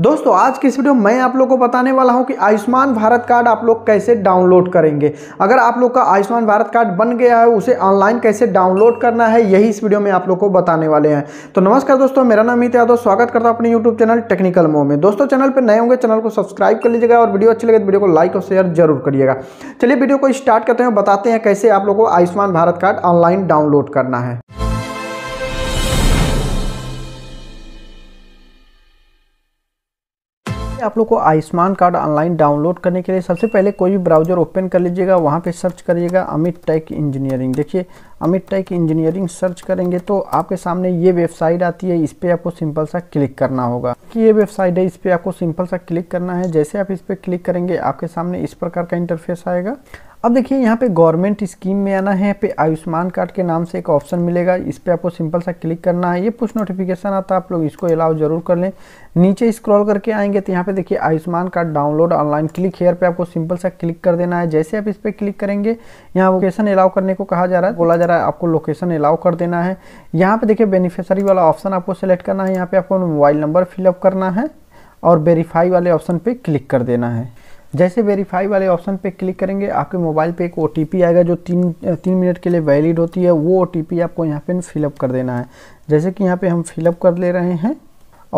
दोस्तों आज की इस वीडियो में मैं आप लोग को बताने वाला हूं कि आयुष्मान भारत कार्ड आप लोग कैसे डाउनलोड करेंगे अगर आप लोग का आयुष्मान भारत कार्ड बन गया है उसे ऑनलाइन कैसे डाउनलोड करना है यही इस वीडियो में आप लोग को बताने वाले हैं तो नमस्कार दोस्तों मेरा नाम अमित यादव स्वागत करता हूँ अपने यूट्यूब चैनल टेक्निकल मो में दोस्तों चैनल पर नए होंगे चैनल को सब्सक्राइब कर लीजिएगा और वीडियो अच्छी लगे तो वीडियो को लाइक और शेयर जरूर करिएगा चलिए वीडियो को स्टार्ट करते हैं बताते हैं कैसे आप लोग को Ayushman Bharat card online download करना है आप लोग को आयुष्मान कार्ड ऑनलाइन डाउनलोड करने के लिए सबसे पहले कोई भी ब्राउजर ओपन कर लीजिएगा वहाँ पे सर्च करिएगा अमित टेक इंजीनियरिंग देखिए अमित टेक इंजीनियरिंग सर्च करेंगे तो आपके सामने ये वेबसाइट आती है इस पर आपको सिंपल सा क्लिक करना होगा कि ये वेबसाइट है इस पर आपको सिंपल सा क्लिक करना है जैसे आप इस पर क्लिक करेंगे आपके सामने इस प्रकार का इंटरफेस आएगा अब देखिए यहाँ पे गवर्नमेंट स्कीम में आना है पे आयुष्मान कार्ड के नाम से एक ऑप्शन मिलेगा इस पर आपको सिंपल सा क्लिक करना है ये पुश नोटिफिकेशन आता है आप लोग इसको अलाउ जरूर कर लें नीचे स्क्रॉल करके आएंगे तो यहाँ पे देखिए Ayushman card download online click here पे आपको सिंपल सा क्लिक कर देना है जैसे आप इस पर क्लिक करेंगे यहाँ लोकेशन अलाउ करने को कहा जा रहा है बोला जा रहा है आपको लोकेशन अलाउ कर देना है यहाँ पर देखिए बेनिफिशरी वाला ऑप्शन आपको सेलेक्ट करना है यहाँ पर आपको मोबाइल नंबर फिलअप करना है और वेरीफाई वाले ऑप्शन पर क्लिक कर देना है जैसे वेरीफाई वाले ऑप्शन पे क्लिक करेंगे आपके मोबाइल पे एक ओ आएगा जो तीन तीन मिनट के लिए वैलिड होती है वो ओ आपको यहाँ पे फिलअप कर देना है जैसे कि यहाँ पे हम फिलअप कर ले रहे हैं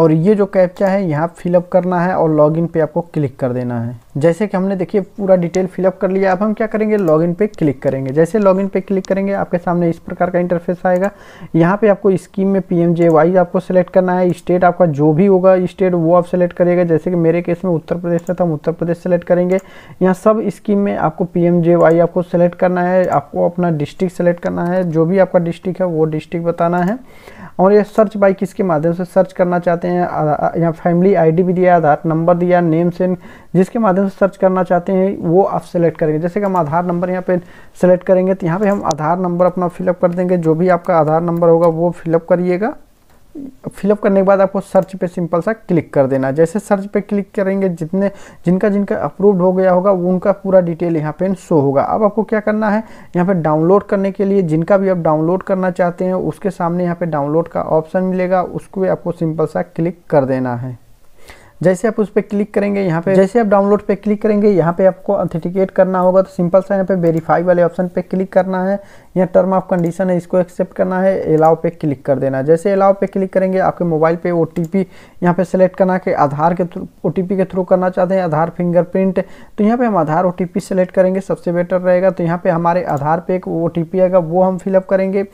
और ये जो कैप्चा है यहाँ फिलअप करना है और लॉगिन पे आपको क्लिक कर देना है जैसे कि हमने देखिए पूरा डिटेल फिलअप कर लिया अब हम क्या करेंगे लॉगिन पे क्लिक करेंगे जैसे लॉगिन पे क्लिक करेंगे आपके सामने इस प्रकार का इंटरफेस आएगा यहाँ पे आपको स्कीम में पी एम जे आपको सेलेक्ट करना है स्टेट आपका जो भी होगा स्टेट वो आप सेलेक्ट करिएगा जैसे कि मेरे केस में उत्तर प्रदेश था हम उत्तर प्रदेश सेलेक्ट करेंगे यहाँ सब स्कीम में आपको पी एम जे वाई आपको सेलेक्ट करना है आपको अपना डिस्ट्रिक्ट सेलेक्ट करना है जो भी आपका डिस्ट्रिक्ट है वो डिस्ट्रिक्ट बताना है और ये सर्च बाई किसके माध्यम से सर्च करना चाहते हैं यहाँ फैमिली आईडी भी दिया आधार नंबर दिया नेम सेन जिसके माध्यम से सर्च करना चाहते हैं वो आप सेलेक्ट करेंगे जैसे कि हम आधार नंबर यहाँ पे सेलेक्ट करेंगे तो यहाँ पे हम आधार नंबर अपना फिलअप कर देंगे जो भी आपका आधार नंबर होगा वो फिलअप करिएगा फिलअप करने के बाद आपको सर्च पे सिंपल सा क्लिक कर देना जैसे सर्च पे क्लिक करेंगे जितने जिनका जिनका अप्रूव्ड हो गया होगा वो उनका पूरा डिटेल यहाँ पे शो होगा अब आपको क्या करना है यहाँ पे डाउनलोड करने के लिए जिनका भी आप डाउनलोड करना चाहते हैं उसके सामने यहाँ पे डाउनलोड का ऑप्शन मिलेगा उसको भी आपको सिंपल सा क्लिक कर देना है जैसे आप उस पर क्लिक करेंगे यहाँ पे जैसे आप डाउनलोड पे क्लिक करेंगे यहाँ पे आपको ऑथेंटिकेट करना होगा तो सिंपल सा यहाँ पे वेरीफाई वाले ऑप्शन पे क्लिक करना है यहाँ टर्म ऑफ कंडीशन है इसको एक्सेप्ट करना है अलाउ पे क्लिक कर देना जैसे अलाउ पे क्लिक करेंगे आपके मोबाइल पे ओ टी पी यहाँ पर सेलेक्ट करना के आधार के थ्रू ओ टी पी के थ्रू करना चाहते हैं आधार फिंगरप्रिंट तो यहाँ पर हम Aadhaar O T P select करेंगे सबसे बेटर रहेगा तो यहाँ पर हमारे आधार पे एक ओ टी पी आएगा वो हम फिलअप करेंगे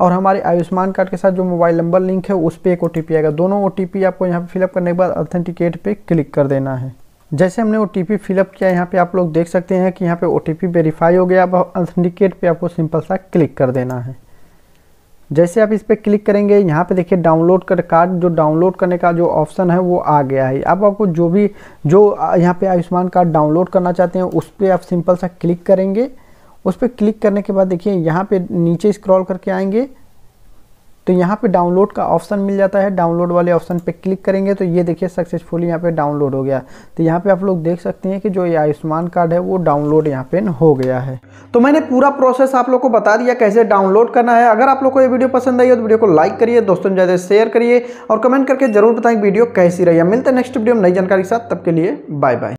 और हमारे आयुष्मान कार्ड के साथ जो मोबाइल नंबर लिंक है उस पर एक ओ टी पी आएगा दोनों ओ टी पी आपको यहाँ पर फिलअप करने के बाद ऑथेंटिकेट सबमिट पे क्लिक कर देना है जैसे हमने ओ टी फिलअप किया यहाँ पे आप लोग देख सकते हैं कि यहाँ पे ओ टी वेरीफाई हो गया अब ऑथेंटिकेट पे आपको सिंपल सा क्लिक कर देना है जैसे आप इस पर क्लिक करेंगे यहाँ पे देखिए डाउनलोड कर कार्ड जो डाउनलोड करने का जो ऑप्शन है वो आ गया है अब आपको जो भी जो यहाँ पे आयुष्मान कार्ड डाउनलोड करना चाहते हैं उस पर आप सिंपल सा क्लिक करेंगे उस पर क्लिक करने के बाद देखिए यहाँ पे नीचे स्क्रॉल करके आएंगे तो यहाँ पे डाउनलोड का ऑप्शन मिल जाता है डाउनलोड वाले ऑप्शन पे क्लिक करेंगे तो ये देखिए सक्सेसफुली यहाँ पे डाउनलोड हो गया तो यहाँ पे आप लोग देख सकते हैं कि जो ये आयुष्मान कार्ड है वो डाउनलोड यहाँ पे हो गया है तो मैंने पूरा प्रोसेस आप लोग को बता दिया कैसे डाउनलोड करना है अगर आप लोग को ये वीडियो पसंद आई हो तो वीडियो को लाइक करिए दोस्तों ज़्यादा शेयर करिए और कमेंट करके जरूर बताएं वीडियो कैसी रही है मिलते हैं नेक्स्ट वीडियो में नई जानकारी के साथ तब के लिए बाय बाय